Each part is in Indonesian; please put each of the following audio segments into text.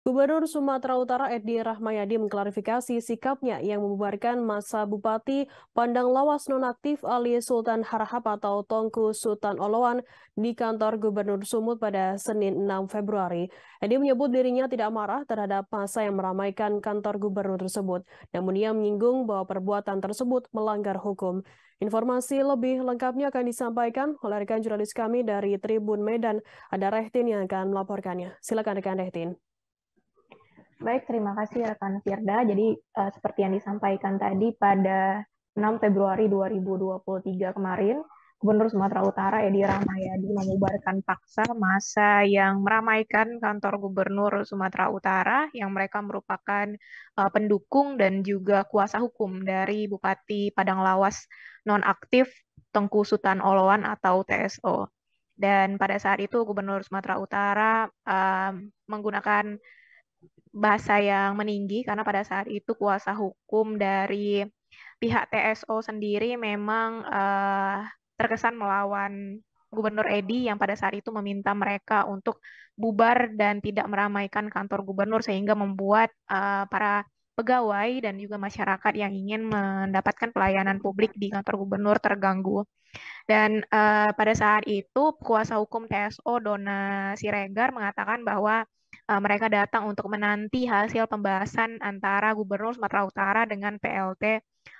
Gubernur Sumatera Utara Edi Rahmayadi mengklarifikasi sikapnya yang membubarkan masa Bupati Pandang Lawas Nonaktif Ali Sultan Harahap atau Tongku Sultan Oloan di kantor Gubernur Sumut pada Senin 6 Februari. Edi menyebut dirinya tidak marah terhadap masa yang meramaikan kantor gubernur tersebut, namun ia menyinggung bahwa perbuatan tersebut melanggar hukum. Informasi lebih lengkapnya akan disampaikan oleh rekan jurnalis kami dari Tribun Medan, ada Rehtin yang akan melaporkannya. Silakan rekan Rehtin. Baik, terima kasih rekan Firda. Jadi uh, seperti yang disampaikan tadi pada 6 Februari 2023 kemarin, Gubernur Sumatera Utara Edi Rahmayadi mengubarkan paksa masa yang meramaikan kantor Gubernur Sumatera Utara yang mereka merupakan uh, pendukung dan juga kuasa hukum dari Bupati Padang Lawas nonaktif Tengku Sutan Oloan atau TSO. Dan pada saat itu Gubernur Sumatera Utara uh, menggunakan bahasa yang meninggi karena pada saat itu kuasa hukum dari pihak TSO sendiri memang uh, terkesan melawan Gubernur Edi yang pada saat itu meminta mereka untuk bubar dan tidak meramaikan kantor gubernur sehingga membuat uh, para pegawai dan juga masyarakat yang ingin mendapatkan pelayanan publik di kantor gubernur terganggu. Dan uh, pada saat itu kuasa hukum TSO Dona Siregar mengatakan bahwa Eh, mereka datang untuk menanti hasil pembahasan antara Gubernur Sumatera Utara dengan PLT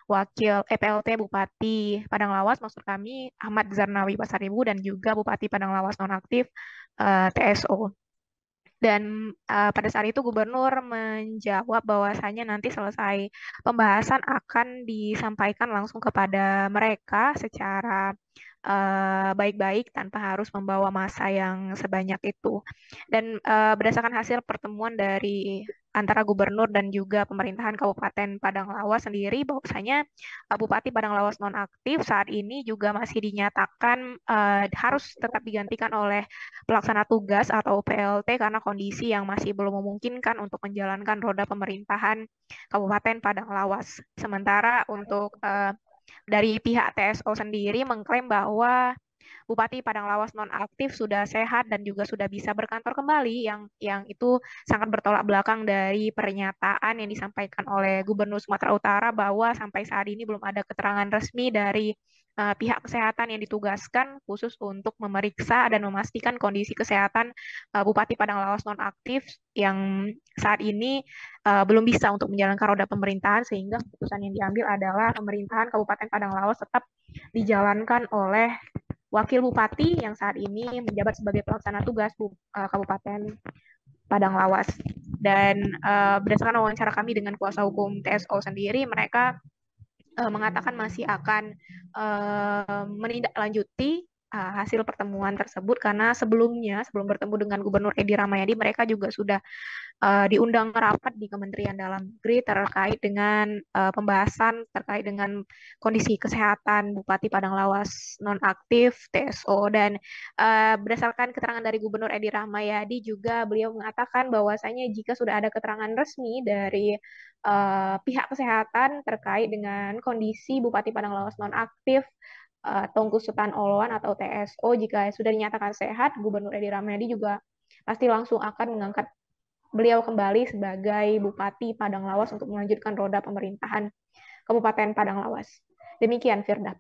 Wakil eh, PLT Bupati Padang Lawas maksud kami Ahmad Zarnawi Pasaribu dan juga Bupati Padang Lawas nonaktif uh, eh, TSO. Dan uh, pada saat itu gubernur menjawab bahwasanya nanti selesai pembahasan akan disampaikan langsung kepada mereka secara Eh, baik-baik uh, tanpa harus membawa masa yang sebanyak itu. Dan uh, berdasarkan hasil pertemuan dari antara gubernur dan juga pemerintahan Kabupaten Padang Lawas sendiri, bahwasanya uh, Bupati Padang Lawas nonaktif saat ini juga masih dinyatakan uh, harus tetap digantikan oleh pelaksana tugas atau PLT karena kondisi yang masih belum memungkinkan untuk menjalankan roda pemerintahan Kabupaten Padang Lawas. Sementara untuk uh, dari pihak TSO sendiri mengklaim bahwa Bupati Padang Lawas nonaktif sudah sehat dan juga sudah bisa berkantor kembali yang yang itu sangat bertolak belakang dari pernyataan yang disampaikan oleh Gubernur Sumatera Utara bahwa sampai saat ini belum ada keterangan resmi dari uh, pihak kesehatan yang ditugaskan khusus untuk memeriksa dan memastikan kondisi kesehatan uh, Bupati Padang Lawas nonaktif yang saat ini uh, belum bisa untuk menjalankan roda pemerintahan sehingga keputusan yang diambil adalah pemerintahan Kabupaten Padang Lawas tetap dijalankan oleh Wakil Bupati yang saat ini menjabat sebagai pelaksana tugas Bu, uh, Kabupaten Padang Lawas. Dan uh, berdasarkan wawancara kami dengan kuasa hukum TSO sendiri, mereka uh, mengatakan masih akan uh, menindaklanjuti uh, hasil pertemuan tersebut karena sebelumnya sebelum bertemu dengan Gubernur Edi Ramayadi mereka juga sudah uh, diundang rapat di Kementerian Dalam Negeri terkait dengan uh, pembahasan terkait dengan kondisi kesehatan Bupati Padang Lawas nonaktif TSO dan uh, berdasarkan keterangan dari Gubernur Edi Ramayadi juga beliau mengatakan bahwasanya jika sudah ada keterangan resmi dari uh, pihak kesehatan terkait dengan kondisi Bupati Padang Lawas nonaktif uh, eh, Tongku Sultan Oloan atau TSO jika sudah dinyatakan sehat, Gubernur Edi Ramayadi juga pasti langsung akan mengangkat beliau kembali sebagai Bupati Padang Lawas untuk melanjutkan roda pemerintahan Kabupaten Padang Lawas. Demikian Firda.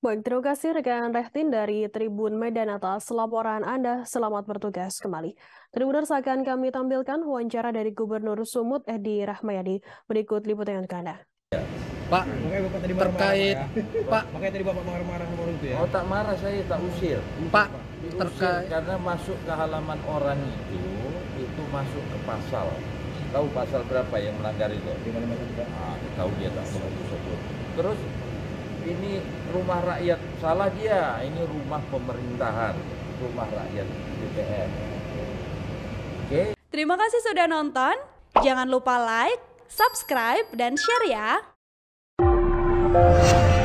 Baik, terima kasih rekan Rehtin dari Tribun Medan atas laporan Anda. Selamat bertugas kembali. Tribuners akan kami tampilkan wawancara dari Gubernur Sumut Edi Rahmayadi. Berikut liputannya untuk Anda. Pak, tadi terkait ya. Pak, makanya tadi Bapak marah-marah nomor itu ya. Oh, tak marah saya, tak usil Pak, terkait karena masuk ke halaman orang itu itu masuk ke pasal. Tahu pasal berapa yang melanggar itu? Ah, tahu dia tak sebut. Terus ini rumah rakyat salah dia, ini rumah pemerintahan, rumah rakyat DPR. Oke. Terima kasih sudah nonton. Jangan lupa like, subscribe, dan share ya. Thank you.